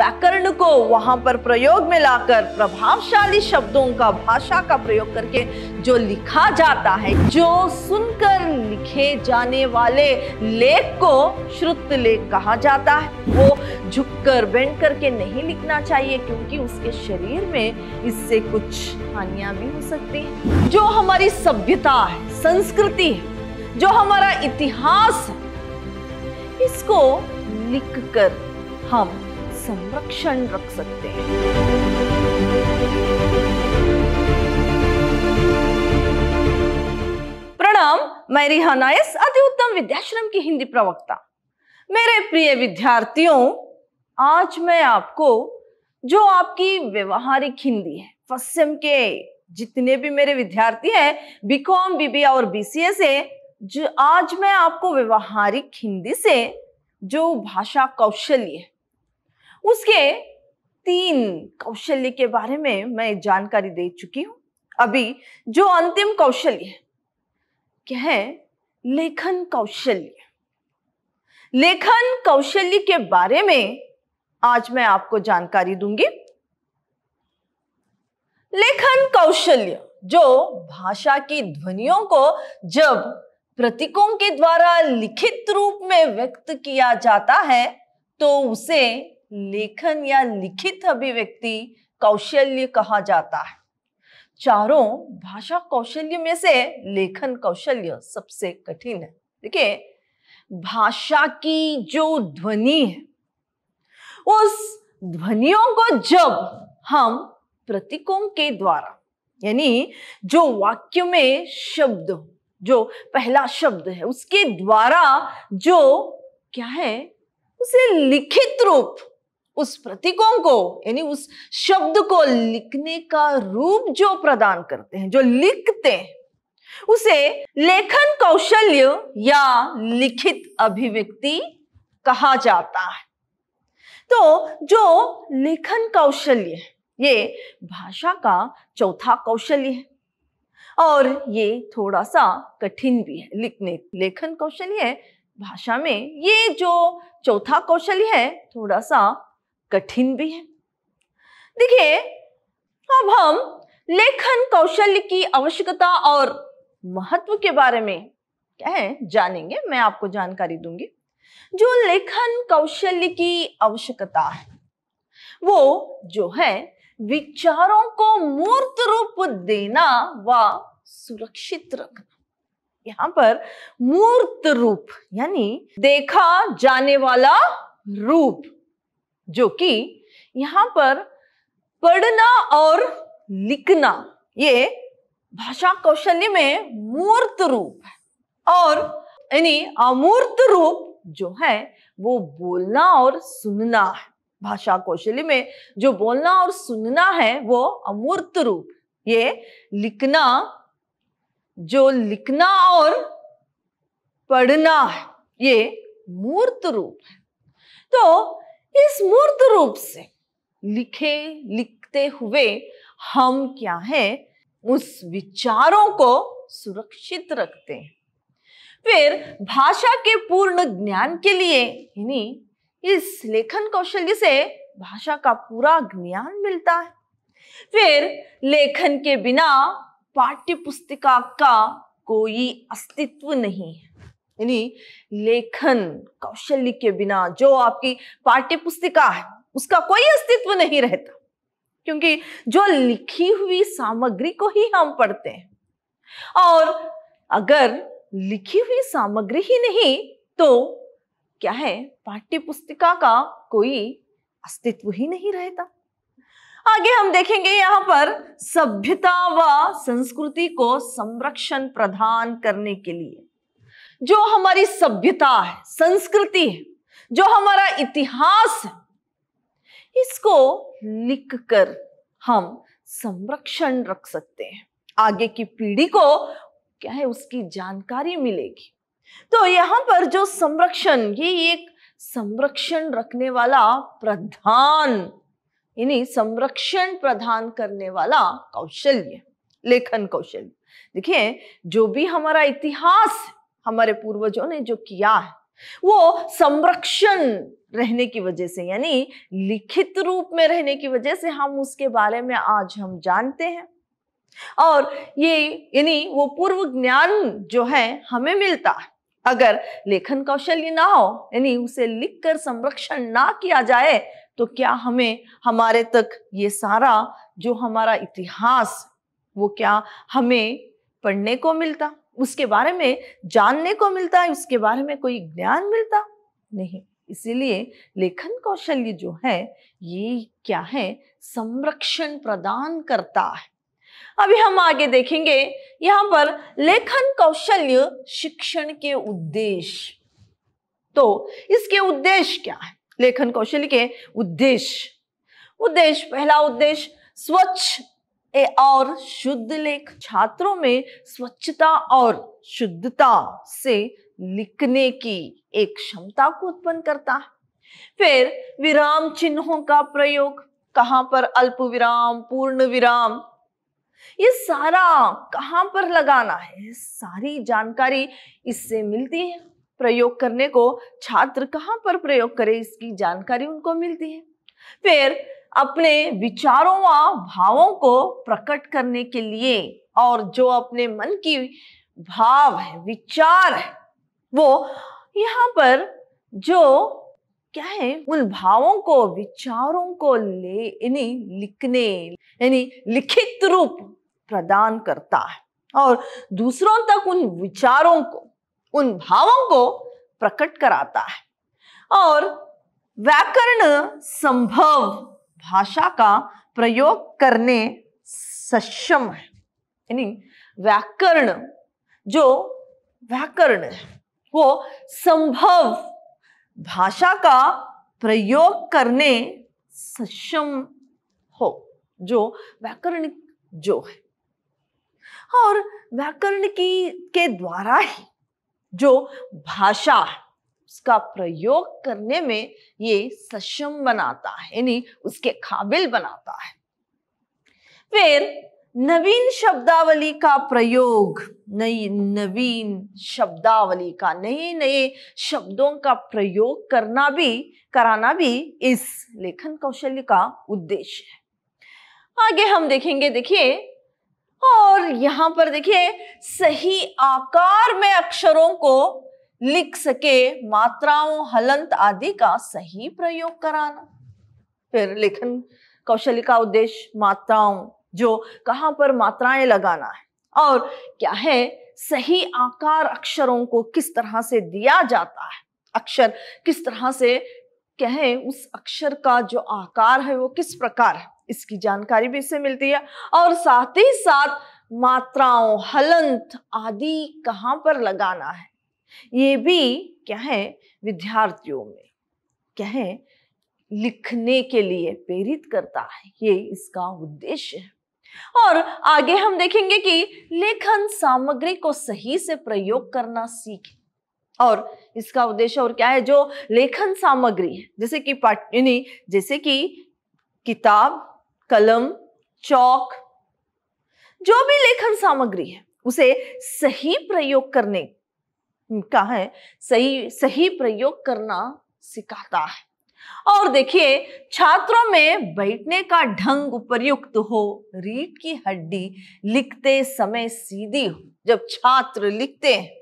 व्याकरण को वहां पर प्रयोग में लाकर प्रभावशाली शब्दों का भाषा का प्रयोग करके जो लिखा जाता है जो सुनकर लिखे जाने वाले लेख को श्रुत लेख कहा जाता है वो झुककर बेंड करके नहीं लिखना चाहिए क्योंकि उसके शरीर में इससे कुछ हानियां भी हो सकती हैं जो हमारी सभ्यता है संस्कृति है जो हमारा इतिहास है इसको लिख कर हम संरक्षण रख सकते हैं प्रणाम मैं रिहा नायस अति उत्तम विद्याश्रम की हिंदी प्रवक्ता मेरे प्रिय विद्यार्थियों आज मैं आपको जो आपकी व्यवहारिक हिंदी है पश्चिम के जितने भी मेरे विद्यार्थी हैं बीकॉम बीबीए और बीसीए से जो आज मैं आपको व्यवहारिक हिंदी से जो भाषा कौशल्य है उसके तीन कौशल्य के बारे में मैं जानकारी दे चुकी हूं अभी जो अंतिम कौशल्य क्या है लेखन कौशल्य लेखन कौशल्य के बारे में आज मैं आपको जानकारी दूंगी लेखन कौशल्य जो भाषा की ध्वनियों को जब प्रतीकों के द्वारा लिखित रूप में व्यक्त किया जाता है तो उसे लेखन या लिखित अभिव्यक्ति कौशल्य कहा जाता है चारों भाषा कौशल्य में से लेखन कौशल्य सबसे कठिन है देखिए भाषा की जो ध्वनि है उस ध्वनियों को जब हम प्रतीकों के द्वारा यानी जो वाक्य में शब्द जो पहला शब्द है उसके द्वारा जो क्या है उसे लिखित रूप उस प्रतीकों को यानी उस शब्द को लिखने का रूप जो प्रदान करते हैं जो लिखते हैं उसे लेखन कौशल्य या लिखित अभिव्यक्ति कहा जाता है तो जो लेखन कौशल्य है ये भाषा का चौथा कौशल्य है और ये थोड़ा सा कठिन भी है लिखने लेखन कौशल्य है भाषा में ये जो चौथा कौशल्य है थोड़ा सा कठिन भी है देखिए अब हम लेखन कौशल्य की आवश्यकता और महत्व के बारे में क्या है जानेंगे मैं आपको जानकारी दूंगी जो लेखन कौशल्य की आवश्यकता है वो जो है विचारों को मूर्त रूप देना व सुरक्षित रखना यहां पर मूर्त रूप यानी देखा जाने वाला रूप जो कि यहां पर पढ़ना और लिखना ये भाषा कौशल्य में मूर्त रूप है और यानी अमूर्त रूप जो है वो बोलना और सुनना है भाषा कौशल्य में जो बोलना और सुनना है वो अमूर्त रूप ये लिखना जो लिखना और पढ़ना है ये मूर्त रूप है तो इस मूर्त रूप से लिखे लिखते हुए हम क्या है उस विचारों को सुरक्षित रखते हैं फिर भाषा के पूर्ण ज्ञान के लिए यानी इस लेखन कौशल्य से भाषा का पूरा ज्ञान मिलता है फिर लेखन के बिना पाठ्य पुस्तिका का कोई अस्तित्व नहीं है यानी लेखन कौशल्य के बिना जो आपकी पाठ्य पुस्तिका है उसका कोई अस्तित्व नहीं रहता क्योंकि जो लिखी हुई सामग्री को ही हम पढ़ते हैं और अगर लिखी हुई सामग्री ही नहीं तो क्या है पाठ्य पुस्तिका का कोई अस्तित्व ही नहीं रहता आगे हम देखेंगे यहां पर सभ्यता व संस्कृति को संरक्षण प्रदान करने के लिए जो हमारी सभ्यता है संस्कृति है जो हमारा इतिहास है इसको लिखकर हम संरक्षण रख सकते हैं आगे की पीढ़ी को क्या है उसकी जानकारी मिलेगी तो यहां पर जो संरक्षण ये एक संरक्षण रखने वाला प्रधान यानी संरक्षण प्रधान करने वाला कौशल्य लेखन कौशल्य देखिए जो भी हमारा इतिहास है हमारे पूर्वजों ने जो किया है वो संरक्षण रहने की वजह से यानी लिखित रूप में रहने की वजह से हम उसके बारे में आज हम जानते हैं और ये यानी वो पूर्व ज्ञान जो है हमें मिलता है अगर लेखन कौशल्य ना हो यानी उसे लिखकर संरक्षण ना किया जाए तो क्या हमें हमारे तक ये सारा जो हमारा इतिहास वो क्या हमें पढ़ने को मिलता उसके बारे में जानने को मिलता है उसके बारे में कोई ज्ञान मिलता नहीं इसीलिए लेखन कौशल्य जो है ये क्या है संरक्षण प्रदान करता है अभी हम आगे देखेंगे यहां पर लेखन कौशल्य शिक्षण के उद्देश्य तो इसके उद्देश्य क्या है लेखन कौशल्य के उद्देश्य उद्देश्य पहला उद्देश्य स्वच्छ ए और शुद्ध लेख छात्रों में स्वच्छता और शुद्धता से लिखने की एक क्षमता को उत्पन्न करता है फिर विराम चिन्हों का प्रयोग कहां पर अल्प विराम पूर्ण विराम ये सारा कहाँ पर लगाना है सारी जानकारी इससे मिलती है प्रयोग करने को छात्र कहाँ पर प्रयोग करे इसकी जानकारी उनको मिलती है फिर अपने विचारों व भावों को प्रकट करने के लिए और जो अपने मन की भाव है विचार है वो यहाँ पर जो क्या है उन भावों को विचारों को ले यानी लिखने यानी लिखित रूप प्रदान करता है और दूसरों तक उन विचारों को उन भावों को प्रकट कराता है और व्याकरण संभव भाषा का प्रयोग करने सक्षम है यानी व्याकरण जो व्याकरण है वो संभव भाषा का प्रयोग करने सक्षम हो जो व्याकरण जो है और व्याकरण की के द्वारा ही जो भाषा है उसका प्रयोग करने में ये सक्षम बनाता है यानी उसके काबिल बनाता है फिर नवीन शब्दावली का प्रयोग नई नवीन शब्दावली का नए नए शब्दों का प्रयोग करना भी कराना भी इस लेखन कौशल्य का उद्देश्य है आगे हम देखेंगे देखिए और यहां पर देखिए सही आकार में अक्षरों को लिख सके मात्राओं हलंत आदि का सही प्रयोग कराना फिर लेखन कौशल का उद्देश्य मात्राओं जो कहाँ पर मात्राएं लगाना है और क्या है सही आकार अक्षरों को किस तरह से दिया जाता है अक्षर किस तरह से क्या है उस अक्षर का जो आकार है वो किस प्रकार है इसकी जानकारी भी इससे मिलती है और साथ ही साथ मात्राओं हलंत आदि कहाँ पर लगाना है ये भी क्या है विद्यार्थियों में क्या है लिखने के लिए प्रेरित करता है ये इसका उद्देश्य है और आगे हम देखेंगे कि लेखन सामग्री को सही से प्रयोग करना सीखें और इसका उद्देश्य और क्या है जो लेखन सामग्री है जैसे कि पाठ जैसे कि किताब कलम चौक जो भी लेखन सामग्री है उसे सही प्रयोग करने का है सही सही प्रयोग करना सिखाता है और देखिए छात्रों में बैठने का ढंग उपयुक्त हो रीट की हड्डी लिखते समय सीधी हो जब छात्र लिखते हैं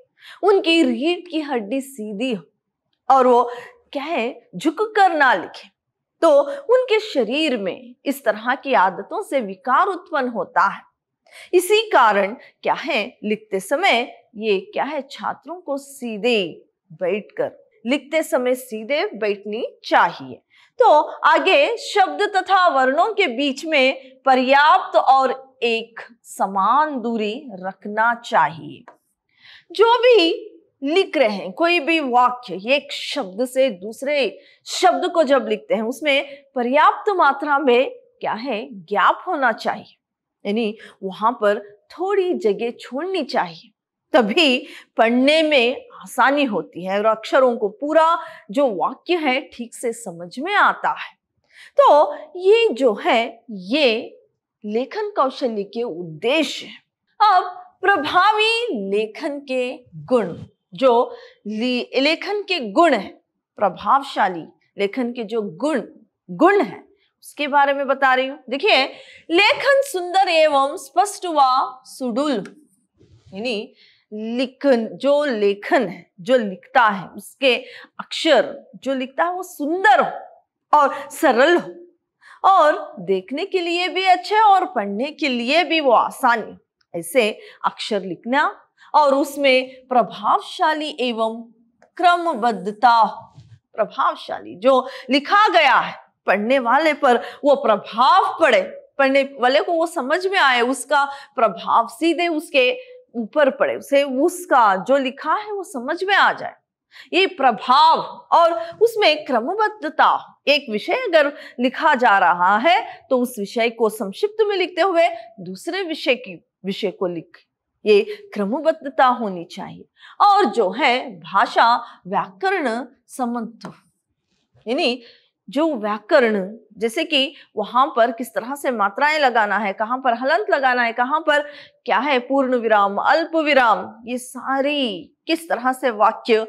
उनकी रीट की हड्डी सीधी हो और वो क्या है झुक कर ना लिखे तो उनके शरीर में इस तरह की आदतों से विकार उत्पन्न होता है इसी कारण क्या है लिखते समय ये क्या है छात्रों को सीधे बैठकर लिखते समय सीधे बैठनी चाहिए तो आगे शब्द तथा वर्णों के बीच में पर्याप्त और एक समान दूरी रखना चाहिए जो भी लिख रहे हैं कोई भी वाक्य एक शब्द से दूसरे शब्द को जब लिखते हैं उसमें पर्याप्त मात्रा में क्या है ज्ञाप होना चाहिए यानी वहां पर थोड़ी जगह छोड़नी चाहिए तभी पढ़ने में आसानी होती है और अक्षरों को पूरा जो वाक्य है ठीक से समझ में आता है तो ये जो है ये लेखन कौशल्य के उद्देश्य है अब प्रभावी लेखन के गुण जो लेखन के गुण है प्रभावशाली लेखन के जो गुण गुण है उसके बारे में बता रही हूँ देखिए लेखन सुंदर एवं स्पष्ट व सुडुल यानी लिखन जो लेखन है जो लिखता है उसके अक्षर जो लिखता है वो सुंदर हो और सरल हो और देखने के लिए भी अच्छे और पढ़ने के लिए भी वो आसानी ऐसे अक्षर लिखना और उसमें प्रभावशाली एवं क्रमबद्धता प्रभावशाली जो लिखा गया है पढ़ने वाले पर वो प्रभाव पड़े पढ़ने वाले को वो समझ में आए उसका प्रभाव सीधे उसके ऊपर पड़े उसे उसका जो लिखा है वो समझ में आ जाए ये प्रभाव और उसमें क्रमबद्धता एक विषय अगर लिखा जा रहा है तो उस विषय को संक्षिप्त में लिखते हुए दूसरे विषय की विषय को लिख ये क्रमबद्धता होनी चाहिए और जो है भाषा व्याकरण समन्वय यानी जो व्याकरण जैसे कि वहां पर किस तरह से मात्राएं लगाना है कहाँ पर हलंत लगाना है कहाँ पर क्या है पूर्ण विराम अल्प विराम ये सारी किस तरह से वाक्य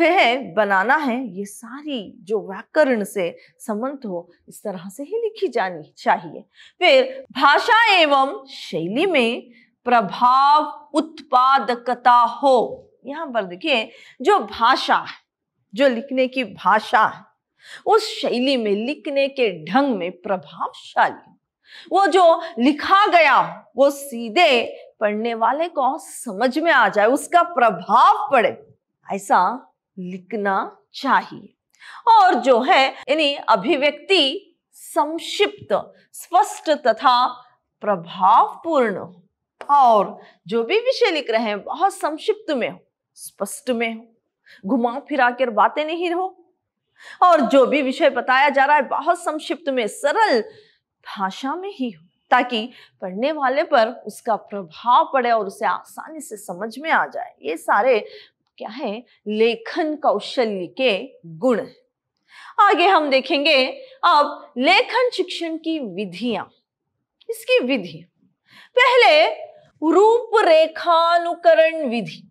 है बनाना है ये सारी जो व्याकरण से संबंध हो इस तरह से ही लिखी जानी चाहिए फिर भाषा एवं शैली में प्रभाव उत्पादकता हो यहाँ पर देखिए जो भाषा है जो लिखने की भाषा है उस शैली में लिखने के ढंग में प्रभावशाली वो जो लिखा गया वो सीधे पढ़ने वाले को समझ में आ जाए उसका प्रभाव पड़े ऐसा लिखना चाहिए और जो है यानी अभिव्यक्ति संक्षिप्त स्पष्ट तथा प्रभावपूर्ण हो और जो भी विषय लिख रहे हैं बहुत संक्षिप्त में हो स्पष्ट में हो घुमा फिरा कर बातें नहीं रहो और जो भी विषय बताया जा रहा है बहुत संक्षिप्त में सरल भाषा में ही हो ताकि पढ़ने वाले पर उसका प्रभाव पड़े और उसे आसानी से समझ में आ जाए ये सारे क्या है लेखन कौशल्य के गुण आगे हम देखेंगे अब लेखन शिक्षण की विधियां इसकी विधि पहले रूपरेखानुकरण विधि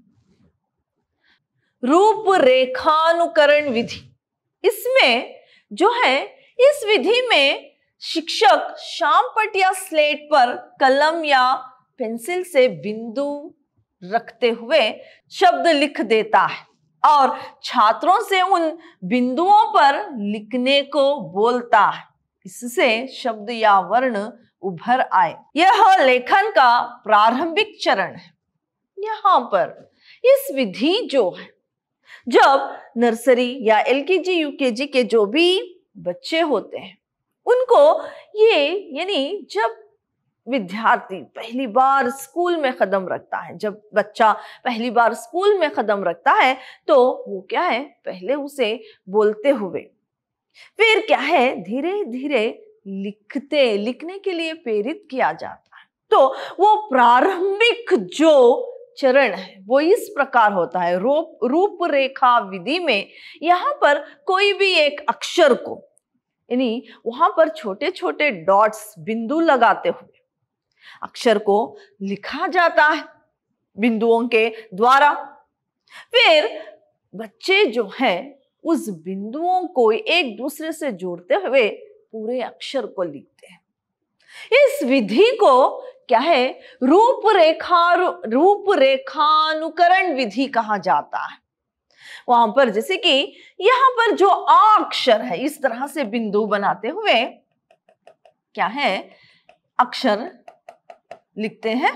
रूपरेखानुकरण विधि इसमें जो है इस विधि में शिक्षक शामपट या स्लेट पर कलम या पेंसिल से बिंदु रखते हुए शब्द लिख देता है और छात्रों से उन बिंदुओं पर लिखने को बोलता है इससे शब्द या वर्ण उभर आए यह लेखन का प्रारंभिक चरण है यहाँ पर इस विधि जो है जब नर्सरी या एलकेजी यूकेजी के जो भी बच्चे होते हैं उनको ये यानी जब विद्यार्थी पहली बार स्कूल में कदम रखता है जब बच्चा पहली बार स्कूल में कदम रखता है तो वो क्या है पहले उसे बोलते हुए फिर क्या है धीरे धीरे लिखते लिखने के लिए प्रेरित किया जाता है तो वो प्रारंभिक जो चरण है वो इस प्रकार होता है रूप रूप रेखा विधि में यहाँ पर कोई भी एक अक्षर को यानी वहां पर छोटे छोटे डॉट्स बिंदु लगाते हुए अक्षर को लिखा जाता है बिंदुओं के द्वारा फिर बच्चे जो हैं उस बिंदुओं को एक दूसरे से जोड़ते हुए पूरे अक्षर को लिखते हैं इस विधि को क्या है रूप रेखा रूप विधि कहा जाता है वहां पर जैसे कि यहां पर जो अक्षर है इस तरह से बिंदु बनाते हुए क्या है अक्षर लिखते हैं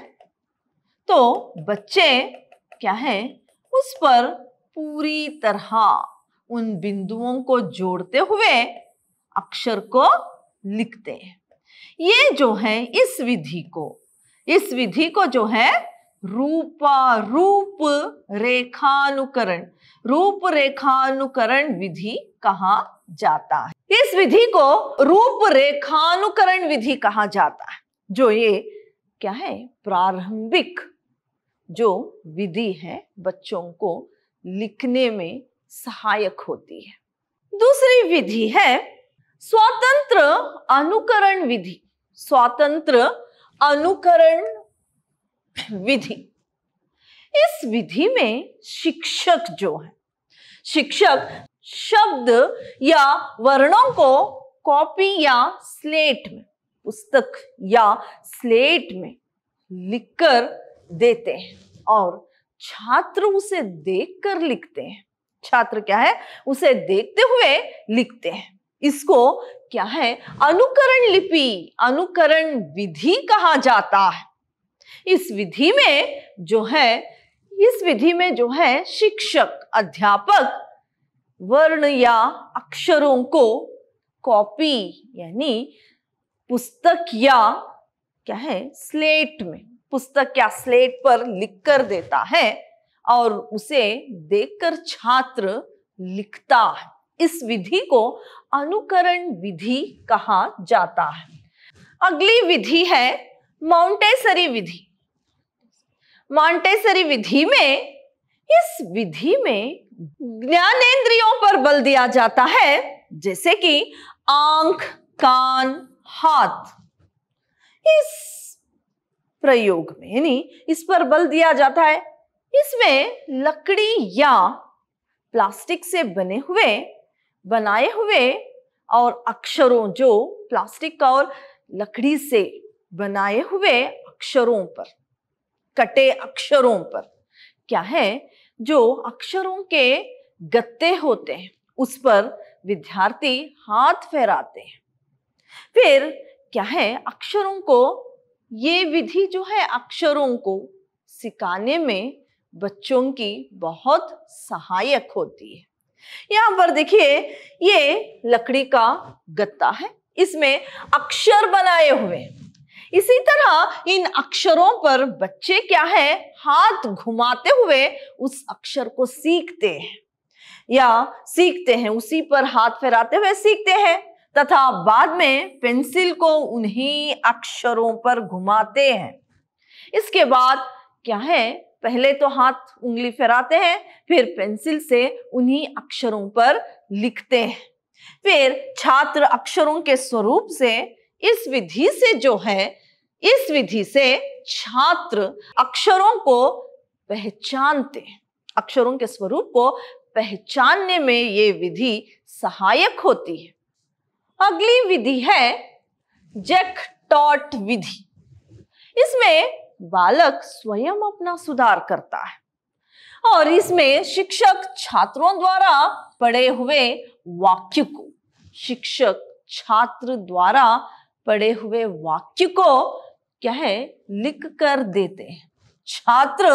तो बच्चे क्या है उस पर पूरी तरह उन बिंदुओं को जोड़ते हुए अक्षर को लिखते हैं ये जो है इस विधि को इस विधि को जो है रूपा रूप रेखानुकरण रूप रेखानुकरण विधि कहा जाता है इस विधि को रूप रेखानुकरण विधि कहा जाता है जो ये क्या है प्रारंभिक जो विधि है बच्चों को लिखने में सहायक होती है दूसरी विधि है स्वतंत्र अनुकरण विधि स्वतंत्र अनुकरण विधि इस विधि में शिक्षक जो है शिक्षक शब्द या वर्णों को कॉपी या स्लेट में पुस्तक या स्लेट में लिखकर देते हैं और छात्र उसे देखकर लिखते हैं छात्र क्या है उसे देखते हुए लिखते हैं इसको क्या है अनुकरण लिपि अनुकरण विधि कहा जाता है इस विधि में जो है इस विधि में जो है शिक्षक अध्यापक वर्ण या अक्षरों को कॉपी यानी पुस्तक या क्या है स्लेट में पुस्तक या स्लेट पर लिख कर देता है और उसे देखकर छात्र लिखता है इस विधि को अनुकरण विधि कहा जाता है अगली विधि है माउंटेसरी विधि मॉन्टेसरी विधि में इस विधि में ज्ञानेंद्रियों पर बल दिया जाता है जैसे कि आंख कान हाथ इस प्रयोग में यानी इस पर बल दिया जाता है इसमें लकड़ी या प्लास्टिक से बने हुए बनाए हुए और अक्षरों जो प्लास्टिक और लकड़ी से बनाए हुए अक्षरों पर कटे अक्षरों पर क्या है जो अक्षरों के गत्ते होते हैं उस पर विद्यार्थी हाथ फहराते हैं फिर क्या है अक्षरों को ये विधि जो है अक्षरों को सिखाने में बच्चों की बहुत सहायक होती है यहां पर देखिए ये लकड़ी का गत्ता है इसमें अक्षर बनाए हुए इसी तरह इन अक्षरों पर बच्चे क्या है हाथ घुमाते हुए उस अक्षर को सीखते हैं या सीखते हैं उसी पर हाथ फहराते हुए सीखते हैं तथा बाद में पेंसिल को उन्हीं अक्षरों पर घुमाते हैं इसके बाद क्या है पहले तो हाथ उंगली फेराते हैं फिर पेंसिल से उन्हीं अक्षरों पर लिखते हैं फिर छात्र अक्षरों के स्वरूप से इस विधि से जो है इस विधि से छात्र अक्षरों को पहचानते अक्षरों के स्वरूप को पहचानने में ये विधि सहायक होती है अगली विधि है जैक टॉट विधि इसमें बालक स्वयं अपना सुधार करता है और इसमें शिक्षक छात्रों द्वारा पढ़े हुए वाक्य को शिक्षक छात्र द्वारा पढ़े हुए वाक्य को क्या है लिख कर देते हैं छात्र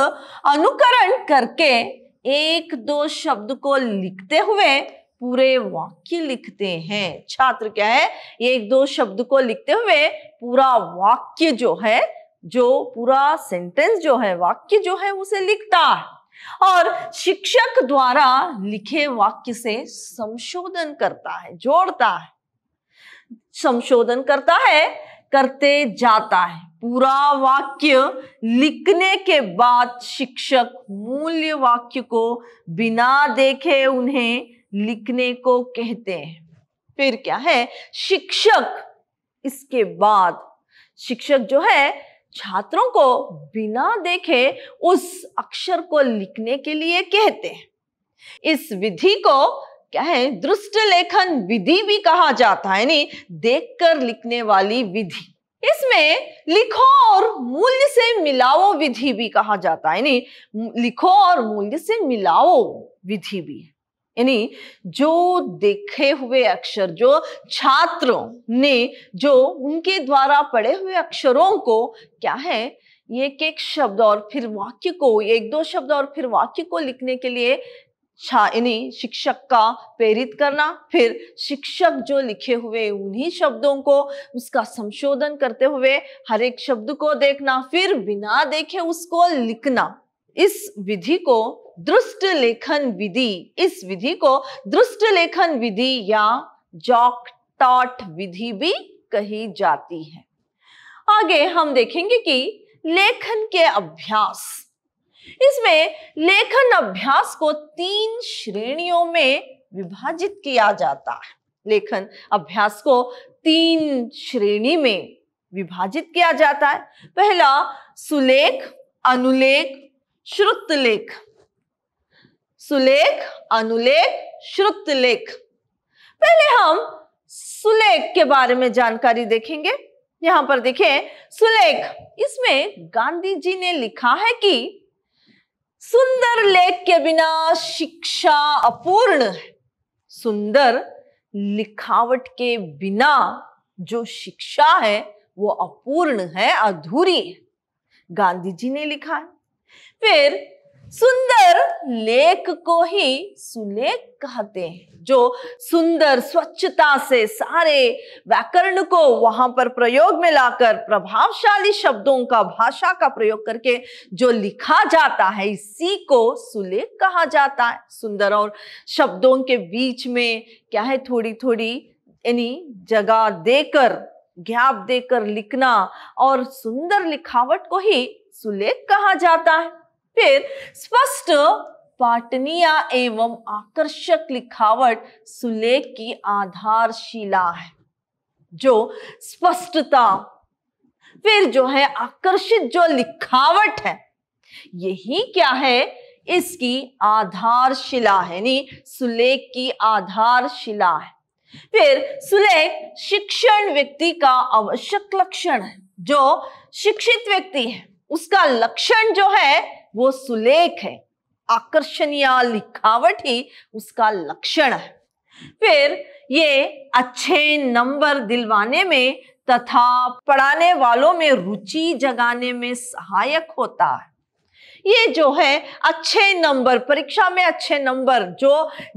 अनुकरण करके एक दो शब्द को लिखते हुए पूरे वाक्य लिखते हैं छात्र क्या है एक दो शब्द को लिखते हुए पूरा वाक्य जो है जो पूरा सेंटेंस जो है वाक्य जो है उसे लिखता है और शिक्षक द्वारा लिखे वाक्य से संशोधन करता है जोड़ता है संशोधन करता है करते जाता है पूरा वाक्य लिखने के बाद शिक्षक मूल्य वाक्य को बिना देखे उन्हें लिखने को कहते हैं फिर क्या है शिक्षक इसके बाद शिक्षक जो है छात्रों को बिना देखे उस अक्षर को लिखने के लिए कहते हैं इस विधि को क्या है दृष्ट लेखन विधि भी कहा जाता है यानी देखकर लिखने वाली विधि इसमें लिखो और मूल्य से मिलाओ विधि भी कहा जाता है यानी लिखो और मूल्य से मिलाओ विधि भी है यानी जो देखे हुए अक्षर जो छात्रों ने जो उनके द्वारा पढ़े हुए अक्षरों को क्या है एक एक शब्द और फिर वाक्य को एक दो शब्द और फिर वाक्य को लिखने के लिए यानी शिक्षक का प्रेरित करना फिर शिक्षक जो लिखे हुए उन्हीं शब्दों को उसका संशोधन करते हुए हर एक शब्द को देखना फिर बिना देखे उसको लिखना इस विधि को दृष्ट लेखन विधि इस विधि को दृष्ट लेखन विधि या जॉक टॉट विधि भी कही जाती है आगे हम देखेंगे कि लेखन के अभ्यास इसमें लेखन अभ्यास को तीन श्रेणियों में विभाजित किया जाता है लेखन अभ्यास को तीन श्रेणी में विभाजित किया जाता है पहला सुलेख अनुलेख श्रुत लेख सुलेख अनुलेख श्रुत लेख पहले हम सुलेख के बारे में जानकारी देखेंगे यहां पर देखे सुलेख इसमें गांधी जी ने लिखा है कि सुंदर लेख के बिना शिक्षा अपूर्ण है सुंदर लिखावट के बिना जो शिक्षा है वो अपूर्ण है अधूरी है गांधी जी ने लिखा है फिर सुंदर लेख को ही सुलेख कहते हैं जो सुंदर स्वच्छता से सारे व्याकरण को वहां पर प्रयोग में लाकर प्रभावशाली शब्दों का भाषा का प्रयोग करके जो लिखा जाता है इसी को सुलेख कहा जाता है सुंदर और शब्दों के बीच में क्या है थोड़ी थोड़ी यानी जगह देकर गैप देकर लिखना और सुंदर लिखावट को ही सुलेख कहा जाता है फिर स्पष्ट पाटनिया एवं आकर्षक लिखावट सुलेख की आधारशिला है जो स्पष्टता फिर जो है आकर्षित जो लिखावट है यही क्या है इसकी आधारशिला है यानी सुलेख की आधारशिला है फिर सुलेख शिक्षण व्यक्ति का आवश्यक लक्षण है जो शिक्षित व्यक्ति है उसका लक्षण जो है वो सुलेख है या लिखावट ही उसका लक्षण है फिर ये अच्छे नंबर दिलवाने में तथा पढ़ाने वालों में रुचि जगाने में सहायक होता है ये जो है अच्छे नंबर परीक्षा में अच्छे नंबर जो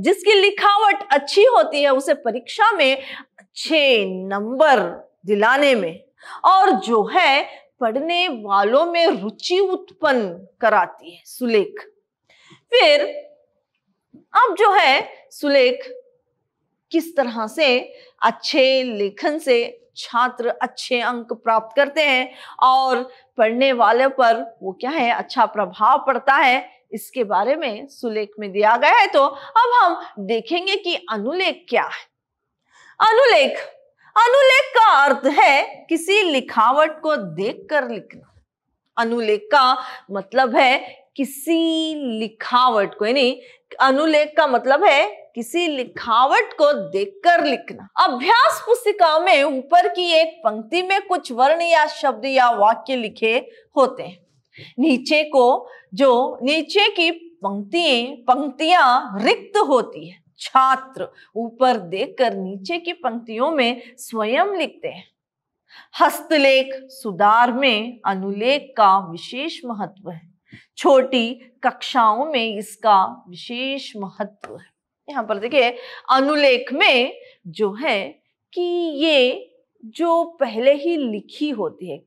जिसकी लिखावट अच्छी होती है उसे परीक्षा में अच्छे नंबर दिलाने में और जो है पढ़ने वालों में रुचि उत्पन्न कराती है सुलेख फिर अब जो है सुलेख किस तरह से अच्छे लेखन से छात्र अच्छे अंक प्राप्त करते हैं और पढ़ने वाले पर वो क्या है अच्छा प्रभाव पड़ता है इसके बारे में सुलेख में दिया गया है तो अब हम देखेंगे कि अनुलेख क्या है अनुलेख अनुलेख का अर्थ है किसी लिखावट को देखकर लिखना अनुलेख का मतलब है किसी लिखावट को यानी अनुलेख का मतलब है किसी लिखावट को देखकर लिखना अभ्यास पुस्तिका में ऊपर की एक पंक्ति में कुछ वर्ण या शब्द या वाक्य लिखे होते हैं नीचे को जो नीचे की पंक्तियां पंक्तियां रिक्त होती है छात्र ऊपर देखकर नीचे की पंक्तियों में स्वयं लिखते हैं हस्तलेख सुधार में अनुलेख का विशेष महत्व है छोटी कक्षाओं में इसका विशेष महत्व है यहां पर देखिए अनुलेख में जो है कि ये जो पहले ही लिखी होती है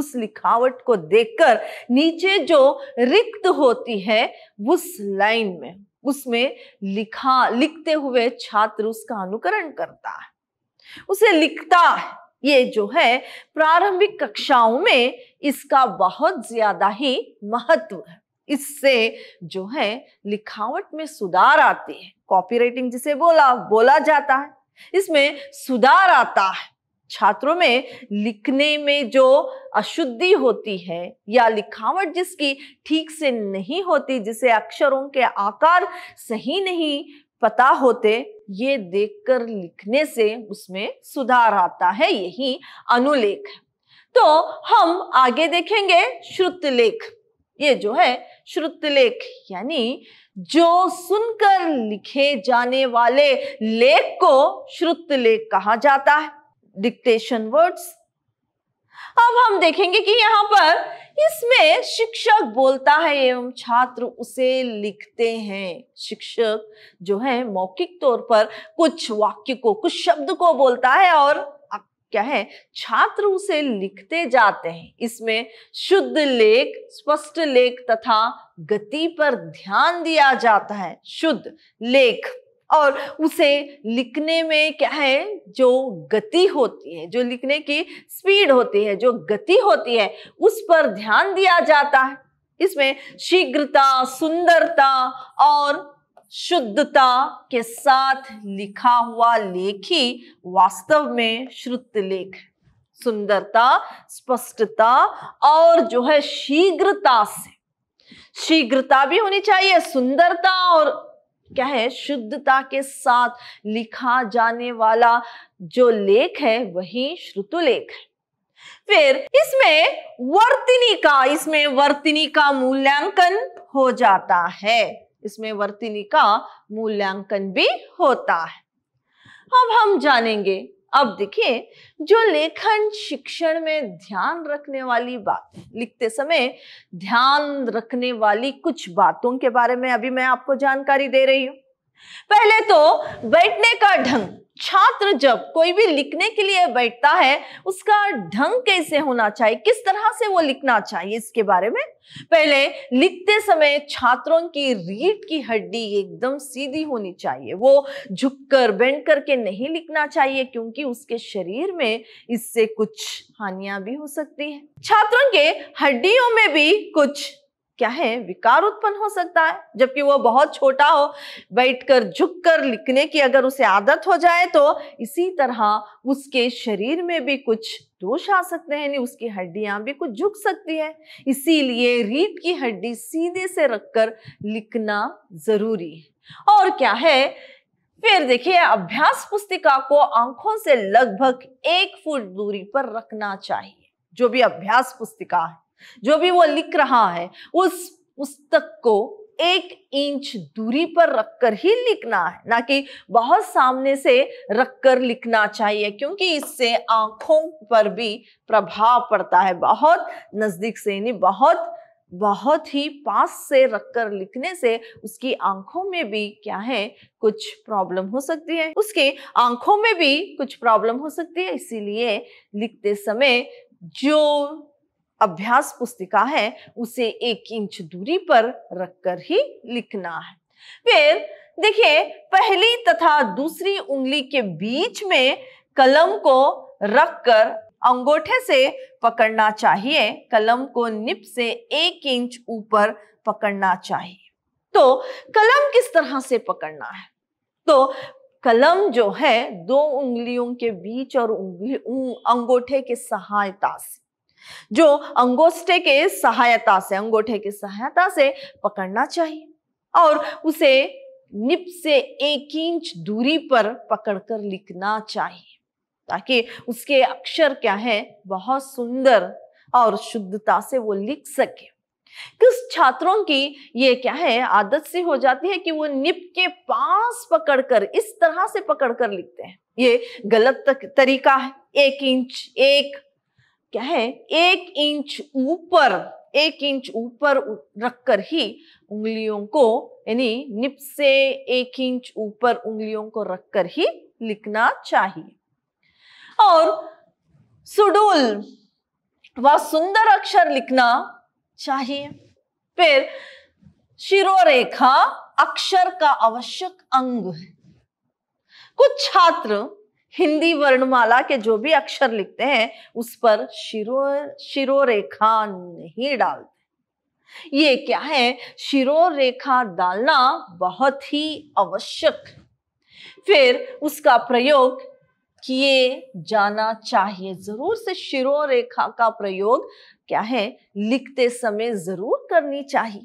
उस लिखावट को देखकर नीचे जो रिक्त होती है उस लाइन में उसमें लिखा लिखते हुए छात्र उसका अनुकरण करता है उसे लिखता है ये जो है प्रारंभिक कक्षाओं में इसका बहुत ज्यादा ही महत्व है इससे जो है लिखावट में सुधार आती है कॉपी राइटिंग जिसे बोला बोला जाता है इसमें सुधार आता है छात्रों में लिखने में जो अशुद्धि होती है या लिखावट जिसकी ठीक से नहीं होती जिसे अक्षरों के आकार सही नहीं पता होते ये देखकर लिखने से उसमें सुधार आता है यही अनुलेख तो हम आगे देखेंगे श्रुतलेख ये जो है श्रुतलेख यानी जो सुनकर लिखे जाने वाले लेख को श्रुतलेख कहा जाता है डिक्टेशन वर्ड्स अब हम देखेंगे कि यहाँ पर इसमें शिक्षक बोलता है एवं छात्र उसे लिखते हैं शिक्षक जो है मौखिक तौर पर कुछ वाक्य को कुछ शब्द को बोलता है और क्या है छात्र उसे लिखते जाते हैं इसमें शुद्ध लेख स्पष्ट लेख तथा गति पर ध्यान दिया जाता है शुद्ध लेख और उसे लिखने में क्या है जो गति होती है जो लिखने की स्पीड होती है जो गति होती है उस पर ध्यान दिया जाता है इसमें शीघ्रता सुंदरता और शुद्धता के साथ लिखा हुआ लेख ही वास्तव में श्रुत लेख सुंदरता स्पष्टता और जो है शीघ्रता से शीघ्रता भी होनी चाहिए सुंदरता और क्या है शुद्धता के साथ लिखा जाने वाला जो लेख है वही श्रुतुलेख है फिर इसमें वर्तिनी का इसमें वर्तिनी का मूल्यांकन हो जाता है इसमें वर्तिनी का मूल्यांकन भी होता है अब हम जानेंगे अब देखिए जो लेखन शिक्षण में ध्यान रखने वाली बात लिखते समय ध्यान रखने वाली कुछ बातों के बारे में अभी मैं आपको जानकारी दे रही हूँ पहले तो बैठने का ढंग छात्र जब कोई भी लिखने के लिए बैठता है उसका ढंग कैसे होना चाहिए किस तरह से वो लिखना चाहिए इसके बारे में पहले लिखते समय छात्रों की रीढ़ की हड्डी एकदम सीधी होनी चाहिए वो झुककर बेंड करके नहीं लिखना चाहिए क्योंकि उसके शरीर में इससे कुछ हानियां भी हो सकती है छात्रों के हड्डियों में भी कुछ क्या है विकार उत्पन्न हो सकता है जबकि वो बहुत छोटा हो बैठकर झुककर लिखने की अगर उसे आदत हो जाए तो इसी तरह उसके शरीर में भी कुछ दोष आ सकते हैं उसकी हड्डियां भी कुछ झुक सकती है इसीलिए रीढ़ की हड्डी सीधे से रखकर लिखना जरूरी है और क्या है फिर देखिए अभ्यास पुस्तिका को आंखों से लगभग एक फुट दूरी पर रखना चाहिए जो भी अभ्यास पुस्तिका है जो भी वो लिख रहा है उस पुस्तक को एक इंच दूरी पर रखकर ही लिखना है ना कि बहुत सामने से रखकर लिखना चाहिए क्योंकि इससे आंखों पर भी प्रभाव पड़ता है बहुत नज़दीक से यानी बहुत बहुत ही पास से रखकर लिखने से उसकी आंखों में भी क्या है कुछ प्रॉब्लम हो सकती है उसके आंखों में भी कुछ प्रॉब्लम हो सकती है इसीलिए लिखते समय जो अभ्यास पुस्तिका है उसे एक इंच दूरी पर रखकर ही लिखना है फिर देखिए पहली तथा दूसरी उंगली के बीच में कलम को रखकर अंगूठे से पकड़ना चाहिए कलम को निप से एक इंच ऊपर पकड़ना चाहिए तो कलम किस तरह से पकड़ना है तो कलम जो है दो उंगलियों के बीच और अंगूठे के सहायता से जो अंगोष्ठे के सहायता से अंगूठे की सहायता से पकड़ना चाहिए और उसे निप से एक इंच दूरी पर पकड़कर लिखना चाहिए ताकि उसके अक्षर क्या है बहुत सुंदर और शुद्धता से वो लिख सके किस छात्रों की ये क्या है आदत सी हो जाती है कि वो निप के पास पकड़कर इस तरह से पकड़कर लिखते हैं ये गलत तरीका है एक इंच एक क्या है एक इंच ऊपर एक इंच ऊपर रखकर ही उंगलियों को यानी निप से एक इंच ऊपर उंगलियों को रखकर ही लिखना चाहिए और सुडूल व सुंदर अक्षर लिखना चाहिए फिर शिरोरेखा अक्षर का आवश्यक अंग है कुछ छात्र हिंदी वर्णमाला के जो भी अक्षर लिखते हैं उस पर शिरो शिरो रेखा नहीं डालते ये क्या है शिरो रेखा डालना बहुत ही आवश्यक फिर उसका प्रयोग किए जाना चाहिए जरूर से शिरो रेखा का प्रयोग क्या है लिखते समय जरूर करनी चाहिए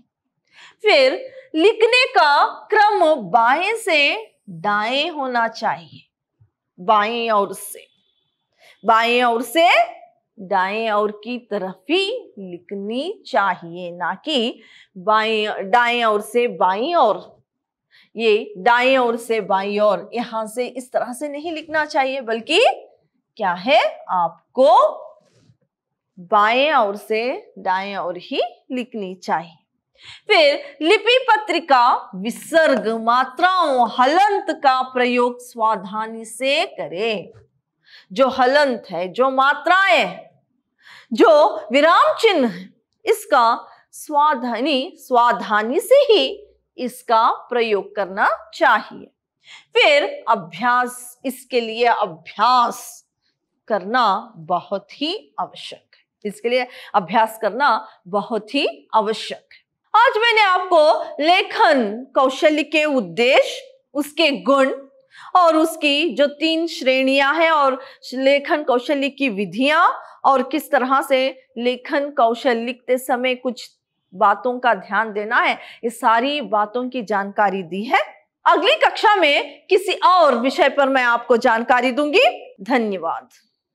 फिर लिखने का क्रम बाएं से दाएं होना चाहिए बाएं और से बाएं और से दाएं और की तरफ ही लिखनी चाहिए ना कि बाएं दाएं और से बाई और ये दाएं और से बाई और यहां से इस तरह से नहीं लिखना चाहिए बल्कि क्या है आपको बाएं और से दाएं और ही लिखनी चाहिए फिर लिपि पत्रिका विसर्ग मात्राओं हलंत का प्रयोग स्वाधानी से करें जो हलंत है जो मात्राएं जो विराम चिन्ह है इसका स्वाधानी स्वाधानी से ही इसका प्रयोग करना चाहिए फिर अभ्यास इसके लिए अभ्यास करना बहुत ही आवश्यक है इसके लिए अभ्यास करना बहुत ही आवश्यक है आज मैंने आपको लेखन कौशल्य के उद्देश्य उसके गुण और उसकी जो तीन श्रेणियां हैं और लेखन कौशल्य की विधियां और किस तरह से लेखन कौशल लिखते समय कुछ बातों का ध्यान देना है ये सारी बातों की जानकारी दी है अगली कक्षा में किसी और विषय पर मैं आपको जानकारी दूंगी धन्यवाद